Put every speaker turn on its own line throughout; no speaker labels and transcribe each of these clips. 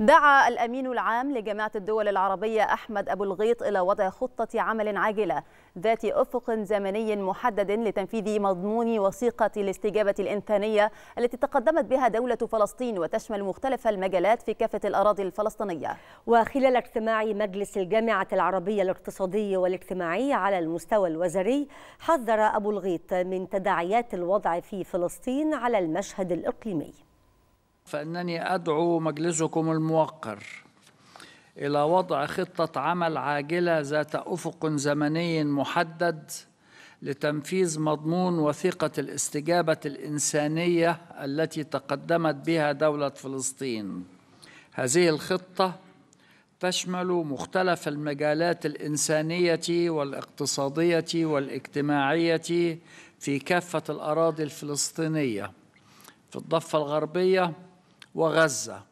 دعا الأمين العام لجامعة الدول العربية أحمد أبو الغيط إلى وضع خطة عمل عاجلة ذات أفق زمني محدد لتنفيذ مضمون وثيقة الاستجابة الإنسانية التي تقدمت بها دولة فلسطين وتشمل مختلف المجالات في كافة الأراضي الفلسطينية وخلال اجتماع مجلس الجامعة العربية الاقتصادية
والاجتماعية على المستوى الوزري حذر أبو الغيط من تداعيات الوضع في فلسطين على المشهد الإقليمي
فانني ادعو مجلسكم الموقر الى وضع خطه عمل عاجله ذات افق زمني محدد لتنفيذ مضمون وثيقه الاستجابه الانسانيه التي تقدمت بها دوله فلسطين هذه الخطه تشمل مختلف المجالات الانسانيه والاقتصاديه والاجتماعيه في كافه الاراضي الفلسطينيه في الضفه الغربيه وغزة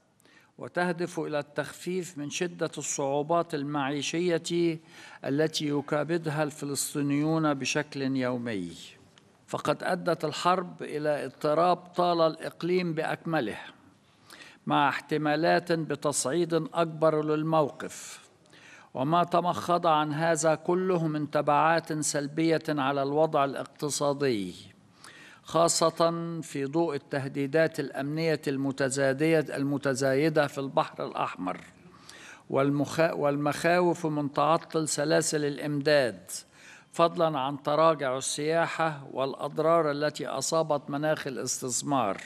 وتهدف إلى التخفيف من شدة الصعوبات المعيشية التي يكابدها الفلسطينيون بشكل يومي فقد أدت الحرب إلى اضطراب طال الإقليم بأكمله مع احتمالات بتصعيد أكبر للموقف وما تمخض عن هذا كله من تبعات سلبية على الوضع الاقتصادي خاصة في ضوء التهديدات الأمنية المتزايدة المتزايدة في البحر الأحمر والمخاوف من تعطل سلاسل الإمداد فضلا عن تراجع السياحة والأضرار التي أصابت مناخ الاستثمار